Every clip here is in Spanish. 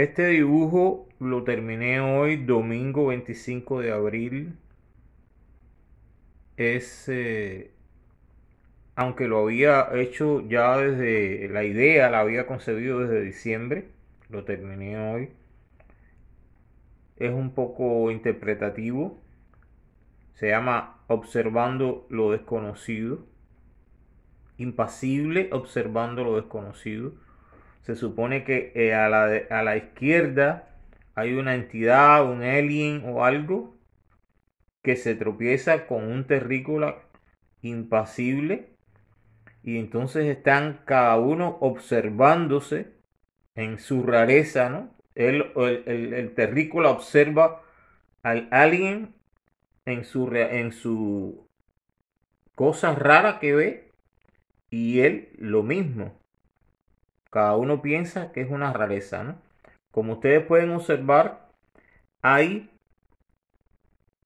Este dibujo lo terminé hoy, domingo 25 de abril. Es, eh, aunque lo había hecho ya desde, la idea la había concebido desde diciembre, lo terminé hoy. Es un poco interpretativo. Se llama Observando lo desconocido. Impasible observando lo desconocido se supone que eh, a, la izquierda hay una entidad, un alien o algo que se tropieza con un terrícola impasible y entonces están cada uno observándose en su rareza, ¿no? El, el, terrícola observa al alien en su, en su cosa rara que ve y él lo mismo. Cada uno piensa que es una rareza, ¿no? Como ustedes pueden observar, hay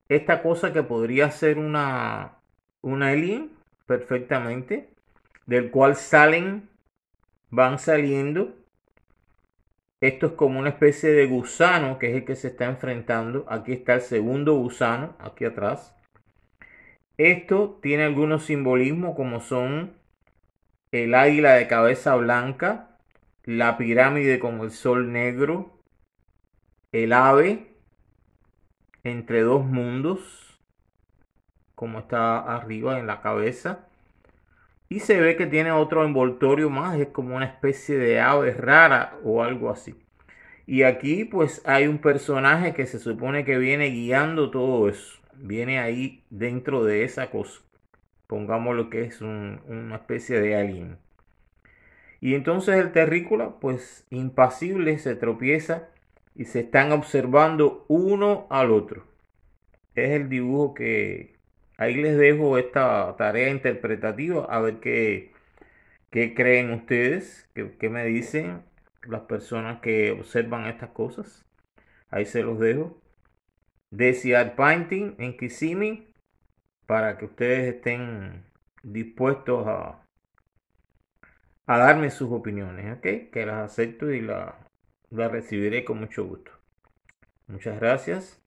esta cosa que podría ser una, una perfectamente, del cual salen, van saliendo. Esto es como una especie de gusano que es el que se está enfrentando. Aquí está el segundo gusano, aquí atrás. Esto tiene algunos simbolismos como son el águila de cabeza blanca, la pirámide con el sol negro, el ave entre dos mundos, como está arriba en la cabeza. Y se ve que tiene otro envoltorio más, es como una especie de ave rara o algo así. Y aquí pues hay un personaje que se supone que viene guiando todo eso. Viene ahí dentro de esa cosa. Pongamos lo que es una especie de alien. Y entonces el terrícola, pues impasible, se tropieza y se están observando uno al otro. Es el dibujo que ahí les dejo esta tarea interpretativa a ver qué, creen ustedes, qué, me dicen las personas que observan estas cosas. Ahí se los dejo. Desear Painting en Kisimi para que ustedes estén dispuestos a a darme sus opiniones, ¿ok? Que las acepto y las la recibiré con mucho gusto. Muchas gracias.